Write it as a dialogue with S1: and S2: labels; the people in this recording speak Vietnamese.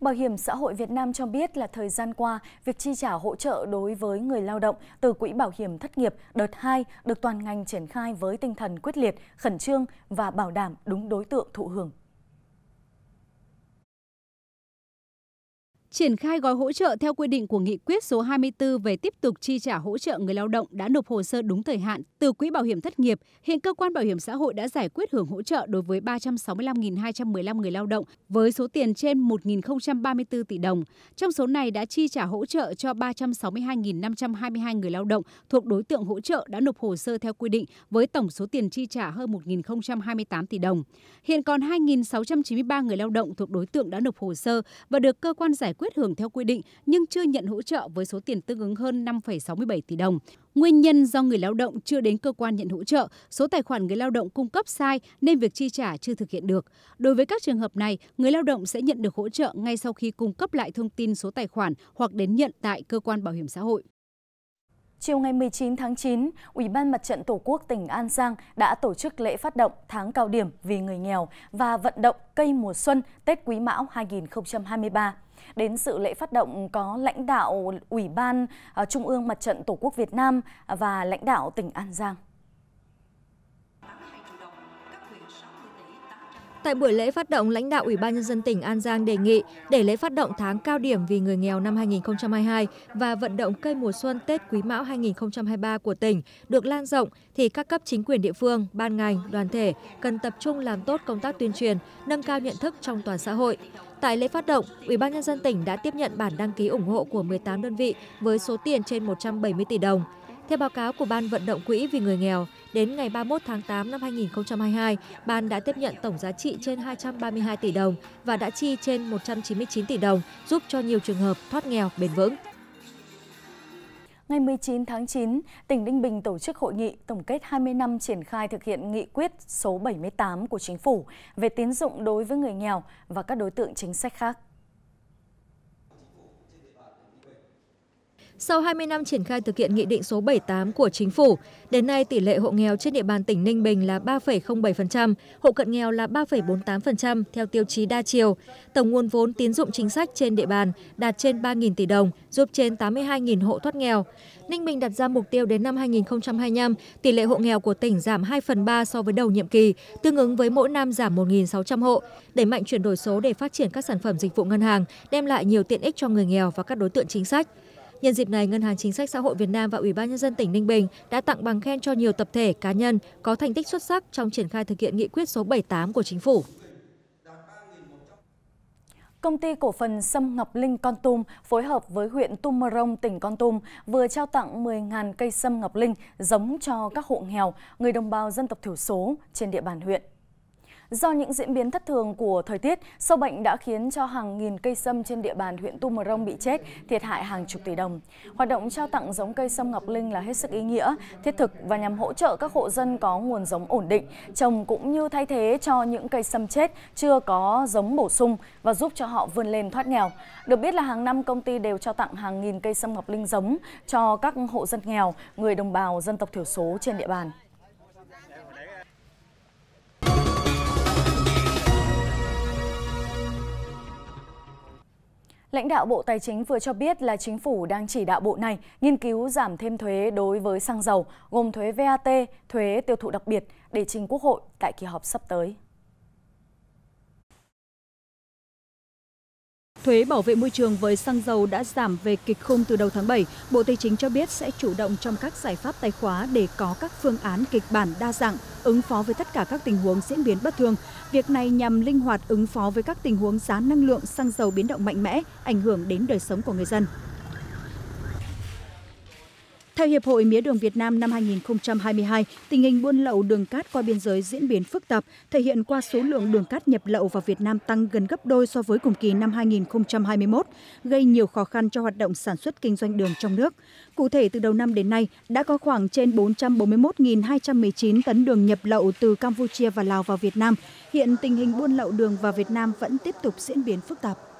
S1: Bảo hiểm xã hội Việt Nam cho biết là thời gian qua, việc chi trả hỗ trợ đối với người lao động từ Quỹ Bảo hiểm Thất nghiệp đợt 2 được toàn ngành triển khai với tinh thần quyết liệt, khẩn trương và bảo đảm đúng đối tượng thụ hưởng.
S2: triển khai gói hỗ trợ theo quy định của nghị quyết số 24 về tiếp tục chi trả hỗ trợ người lao động đã nộp hồ sơ đúng thời hạn từ quỹ bảo hiểm thất nghiệp, hiện cơ quan bảo hiểm xã hội đã giải quyết hưởng hỗ trợ đối với 365.215 người lao động với số tiền trên 1.034 tỷ đồng. Trong số này đã chi trả hỗ trợ cho 362.522 người lao động thuộc đối tượng hỗ trợ đã nộp hồ sơ theo quy định với tổng số tiền chi trả hơn 1.028 tỷ đồng. Hiện còn 2.693 người lao động thuộc đối tượng đã nộp hồ sơ và được cơ quan giải quyết quyết hưởng theo quy định nhưng chưa nhận hỗ trợ với số tiền tương ứng hơn 5,67 tỷ đồng. Nguyên nhân do người lao động chưa đến cơ quan nhận hỗ trợ, số tài khoản người lao động cung cấp sai nên việc chi trả chưa thực hiện được. Đối với các trường hợp này, người lao động sẽ nhận được hỗ trợ ngay sau khi cung cấp lại thông tin số tài khoản hoặc đến nhận tại cơ quan bảo hiểm xã hội.
S1: Chiều ngày 19 tháng 9, Ủy ban Mặt trận Tổ quốc tỉnh An Giang đã tổ chức lễ phát động tháng cao điểm vì người nghèo và vận động cây mùa xuân Tết Quý Mão 2023. Đến sự lễ phát động có lãnh đạo Ủy ban à, Trung ương Mặt trận Tổ quốc Việt Nam và lãnh đạo tỉnh An Giang.
S3: tại buổi lễ phát động lãnh đạo ủy ban nhân dân tỉnh an giang đề nghị để lễ phát động tháng cao điểm vì người nghèo năm hai nghìn hai mươi hai và vận động cây mùa xuân tết quý mão hai nghìn hai mươi ba của tỉnh được lan rộng thì các cấp chính quyền địa phương ban ngành đoàn thể cần tập trung làm tốt công tác tuyên truyền nâng cao nhận thức trong toàn xã hội Tại lễ phát động, Ủy ban nhân dân tỉnh đã tiếp nhận bản đăng ký ủng hộ của 18 đơn vị với số tiền trên 170 tỷ đồng. Theo báo cáo của Ban vận động quỹ vì người nghèo, đến ngày 31 tháng 8 năm 2022, Ban đã tiếp nhận tổng giá trị trên 232 tỷ đồng và đã chi trên 199 tỷ đồng giúp cho nhiều trường hợp thoát nghèo bền vững.
S1: Ngày 19 tháng 9, tỉnh Ninh Bình tổ chức hội nghị tổng kết 20 năm triển khai thực hiện nghị quyết số 78 của chính phủ về tín dụng đối với người nghèo và các đối tượng chính sách khác. sau hai mươi năm triển khai thực
S3: hiện nghị định số bảy mươi tám của chính phủ đến nay tỷ lệ hộ nghèo trên địa bàn tỉnh ninh bình là ba bảy hộ cận nghèo là ba bốn mươi tám theo tiêu chí đa chiều tổng nguồn vốn tín dụng chính sách trên địa bàn đạt trên ba tỷ đồng giúp trên tám mươi hai hộ thoát nghèo ninh bình đặt ra mục tiêu đến năm hai nghìn hai mươi năm tỷ lệ hộ nghèo của tỉnh giảm hai phần ba so với đầu nhiệm kỳ tương ứng với mỗi năm giảm một sáu trăm hộ đẩy mạnh chuyển đổi số để phát triển các sản phẩm dịch vụ ngân hàng đem lại nhiều tiện ích cho người nghèo và các đối tượng chính sách Nhân dịp này, Ngân hàng Chính sách Xã hội Việt Nam và Ủy ban nhân dân tỉnh Ninh Bình đã tặng bằng khen cho nhiều tập thể cá nhân có thành tích xuất sắc trong triển khai thực hiện nghị quyết số 78 của chính phủ.
S1: Công ty cổ phần Sâm Ngọc Linh Con Tum phối hợp với huyện Tum Mơ tỉnh Con Tum vừa trao tặng 10.000 cây sâm Ngọc Linh giống cho các hộ nghèo, người đồng bào dân tộc thiểu số trên địa bàn huyện. Do những diễn biến thất thường của thời tiết, sâu bệnh đã khiến cho hàng nghìn cây sâm trên địa bàn huyện Tu Mờ Rông bị chết, thiệt hại hàng chục tỷ đồng. Hoạt động trao tặng giống cây sâm Ngọc Linh là hết sức ý nghĩa, thiết thực và nhằm hỗ trợ các hộ dân có nguồn giống ổn định, trồng cũng như thay thế cho những cây sâm chết chưa có giống bổ sung và giúp cho họ vươn lên thoát nghèo. Được biết là hàng năm công ty đều trao tặng hàng nghìn cây sâm Ngọc Linh giống cho các hộ dân nghèo, người đồng bào dân tộc thiểu số trên địa bàn. Lãnh đạo Bộ Tài chính vừa cho biết là chính phủ đang chỉ đạo bộ này nghiên cứu giảm thêm thuế đối với xăng dầu, gồm thuế VAT, thuế tiêu thụ đặc biệt để trình Quốc hội tại kỳ họp sắp tới.
S4: thuế bảo vệ môi trường với xăng dầu đã giảm về kịch khung từ đầu tháng bảy bộ tây chính cho biết sẽ chủ động trong các giải pháp tài khóa để có các phương án kịch bản đa dạng ứng phó với tất cả các tình huống diễn biến bất thường việc này nhằm linh hoạt ứng phó với các tình huống giá năng lượng xăng dầu biến động mạnh mẽ ảnh hưởng đến đời sống của người dân theo hiệp hội mía đường việt nam năm 2022, tình hình buôn lậu đường cát qua biên giới diễn biến phức tạp thể hiện qua số lượng đường cát nhập lậu vào việt nam tăng gần gấp đôi so với cùng kỳ năm 2021, gây nhiều khó khăn cho hoạt động sản xuất kinh doanh đường trong nước cụ thể từ đầu năm đến nay đã có khoảng trên 441.219 tấn đường nhập lậu từ campuchia và lào vào việt nam hiện tình hình buôn lậu đường vào việt nam vẫn tiếp tục diễn biến phức tạp